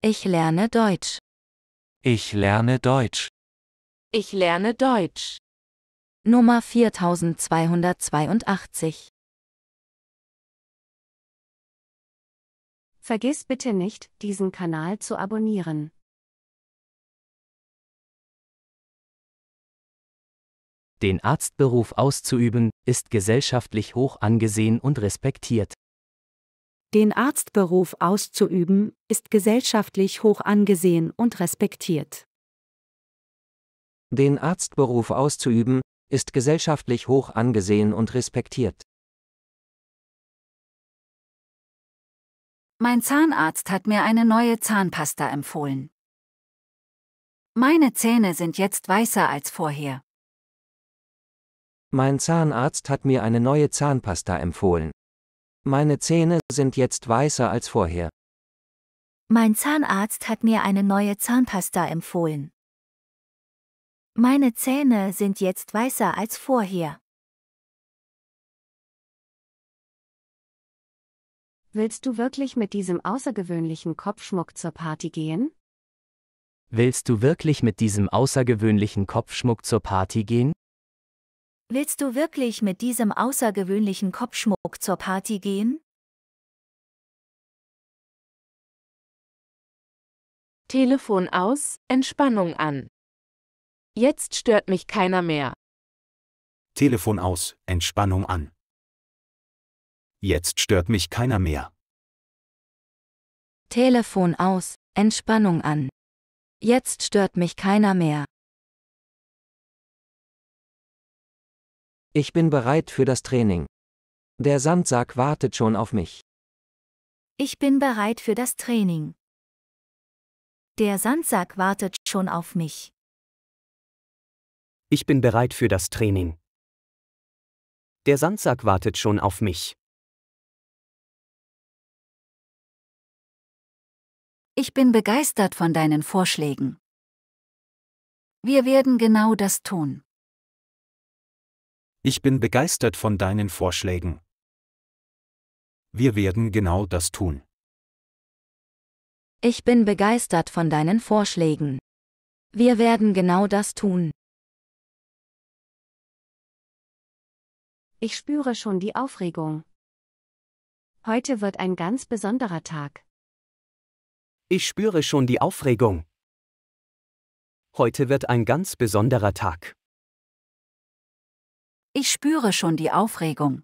Ich lerne Deutsch. Ich lerne Deutsch. Ich lerne Deutsch. Nummer 4282. Vergiss bitte nicht, diesen Kanal zu abonnieren. Den Arztberuf auszuüben, ist gesellschaftlich hoch angesehen und respektiert. Den Arztberuf auszuüben, ist gesellschaftlich hoch angesehen und respektiert. Den Arztberuf auszuüben, ist gesellschaftlich hoch angesehen und respektiert. Mein Zahnarzt hat mir eine neue Zahnpasta empfohlen. Meine Zähne sind jetzt weißer als vorher. Mein Zahnarzt hat mir eine neue Zahnpasta empfohlen. Meine Zähne sind jetzt weißer als vorher. Mein Zahnarzt hat mir eine neue Zahnpasta empfohlen. Meine Zähne sind jetzt weißer als vorher. Willst du wirklich mit diesem außergewöhnlichen Kopfschmuck zur Party gehen? Willst du wirklich mit diesem außergewöhnlichen Kopfschmuck zur Party gehen? Willst du wirklich mit diesem außergewöhnlichen Kopfschmuck zur Party gehen? Telefon aus, Entspannung an. Jetzt stört mich keiner mehr. Telefon aus, Entspannung an. Jetzt stört mich keiner mehr. Telefon aus, Entspannung an. Jetzt stört mich keiner mehr. Ich bin bereit für das Training. Der Sandsack wartet schon auf mich. Ich bin bereit für das Training. Der Sandsack wartet schon auf mich. Ich bin bereit für das Training. Der Sandsack wartet schon auf mich. Ich bin begeistert von deinen Vorschlägen. Wir werden genau das tun. Ich bin begeistert von deinen Vorschlägen. Wir werden genau das tun. Ich bin begeistert von deinen Vorschlägen. Wir werden genau das tun. Ich spüre schon die Aufregung. Heute wird ein ganz besonderer Tag. Ich spüre schon die Aufregung. Heute wird ein ganz besonderer Tag. Ich spüre schon die Aufregung.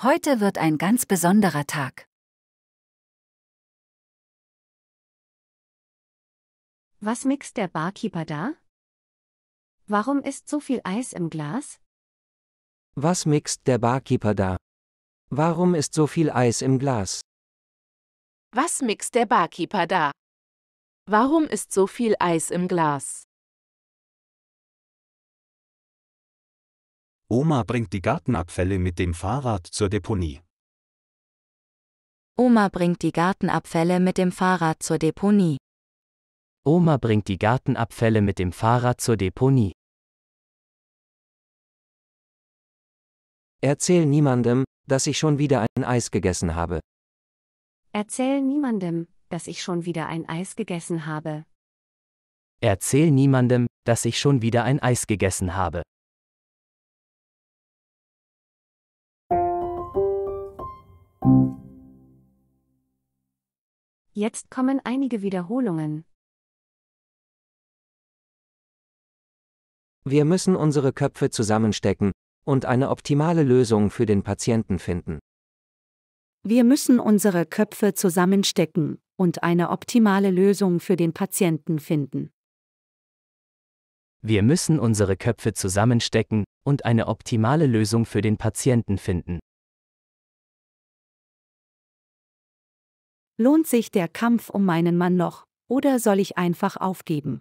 Heute wird ein ganz besonderer Tag. Was mixt der Barkeeper da? Warum ist so viel Eis im Glas? Was mixt der Barkeeper da? Warum ist so viel Eis im Glas? Was mixt der Barkeeper da? Warum ist so viel Eis im Glas? Oma bringt die Gartenabfälle mit dem Fahrrad zur Deponie. Oma bringt die Gartenabfälle mit dem Fahrrad zur Deponie. Oma bringt die Gartenabfälle mit dem Fahrrad zur Deponie. Erzähl niemandem, dass ich schon wieder ein Eis gegessen habe. Erzähl niemandem, dass ich schon wieder ein Eis gegessen habe. Erzähl niemandem, dass ich schon wieder ein Eis gegessen habe. Jetzt kommen einige Wiederholungen. Wir müssen unsere Köpfe zusammenstecken und eine optimale Lösung für den Patienten finden. Wir müssen unsere Köpfe zusammenstecken und eine optimale Lösung für den Patienten finden. Wir müssen unsere Köpfe zusammenstecken und eine optimale Lösung für den Patienten finden. Lohnt sich der Kampf um meinen Mann noch, oder soll ich einfach aufgeben?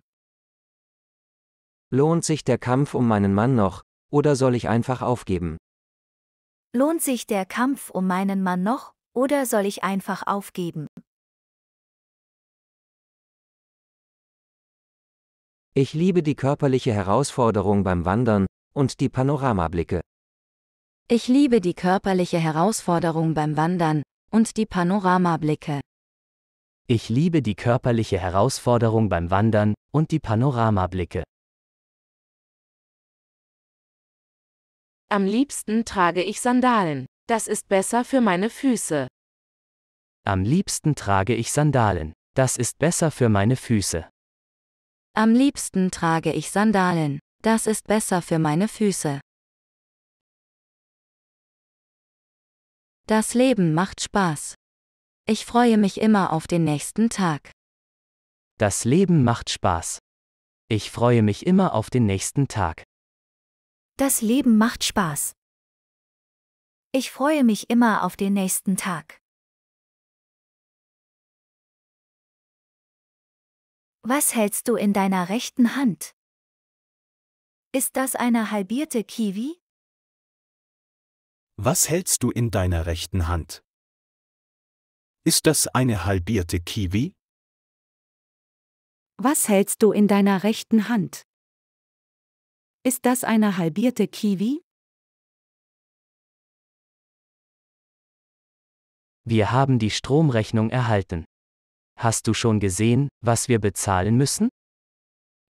Lohnt sich der Kampf um meinen Mann noch, oder soll ich einfach aufgeben? Lohnt sich der Kampf um meinen Mann noch, oder soll ich einfach aufgeben? Ich liebe die körperliche Herausforderung beim Wandern und die Panoramablicke. Ich liebe die körperliche Herausforderung beim Wandern und die Panoramablicke. Ich liebe die körperliche Herausforderung beim Wandern und die Panoramablicke. Am liebsten trage ich Sandalen. Das ist besser für meine Füße. Am liebsten trage ich Sandalen. Das ist besser für meine Füße. Am liebsten trage ich Sandalen. Das ist besser für meine Füße. Das Leben macht Spaß. Ich freue mich immer auf den nächsten Tag. Das Leben macht Spaß. Ich freue mich immer auf den nächsten Tag. Das Leben macht Spaß. Ich freue mich immer auf den nächsten Tag. Was hältst du in deiner rechten Hand? Ist das eine halbierte Kiwi? Was hältst du in deiner rechten Hand? Ist das eine halbierte Kiwi? Was hältst du in deiner rechten Hand? Ist das eine halbierte Kiwi? Wir haben die Stromrechnung erhalten. Hast du schon gesehen, was wir bezahlen müssen?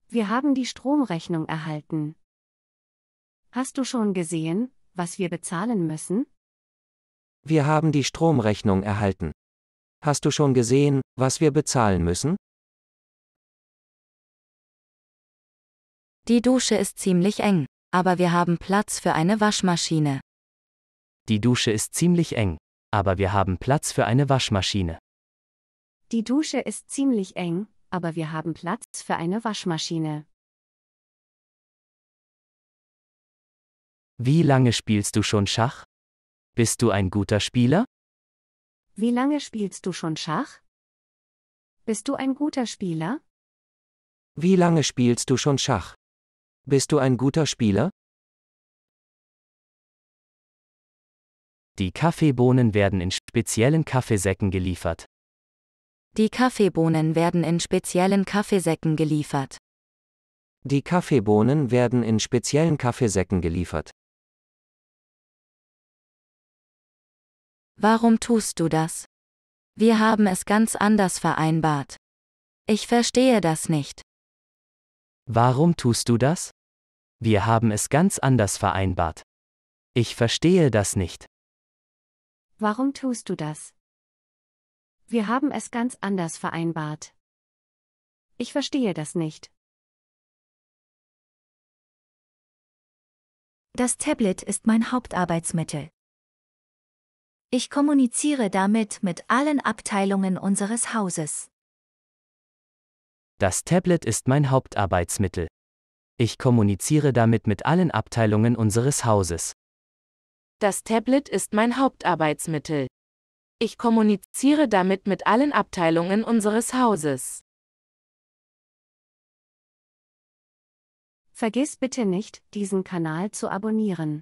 Wir haben die Stromrechnung erhalten. Hast du schon gesehen, was wir bezahlen müssen? Wir haben die Stromrechnung erhalten. Hast du schon gesehen, was wir bezahlen müssen? Die Dusche ist ziemlich eng, aber wir haben Platz für eine Waschmaschine. Die Dusche ist ziemlich eng, aber wir haben Platz für eine Waschmaschine. Die Dusche ist ziemlich eng, aber wir haben Platz für eine Waschmaschine. Wie lange spielst du schon Schach? Bist du ein guter Spieler? Wie lange spielst du schon Schach? Bist du ein guter Spieler? Wie lange spielst du schon Schach? Bist du ein guter Spieler? Die Kaffeebohnen werden in speziellen Kaffeesäcken geliefert. Die Kaffeebohnen werden in speziellen Kaffeesäcken geliefert. Die Kaffeebohnen werden in speziellen Kaffeesäcken geliefert. Warum tust du das? Wir haben es ganz anders vereinbart. Ich verstehe das nicht. Warum tust du das? Wir haben es ganz anders vereinbart. Ich verstehe das nicht. Warum tust du das? Wir haben es ganz anders vereinbart. Ich verstehe das nicht. Das Tablet ist mein Hauptarbeitsmittel. Ich kommuniziere damit mit allen Abteilungen unseres Hauses. Das Tablet ist mein Hauptarbeitsmittel. Ich kommuniziere damit mit allen Abteilungen unseres Hauses. Das Tablet ist mein Hauptarbeitsmittel. Ich kommuniziere damit mit allen Abteilungen unseres Hauses. Vergiss bitte nicht, diesen Kanal zu abonnieren.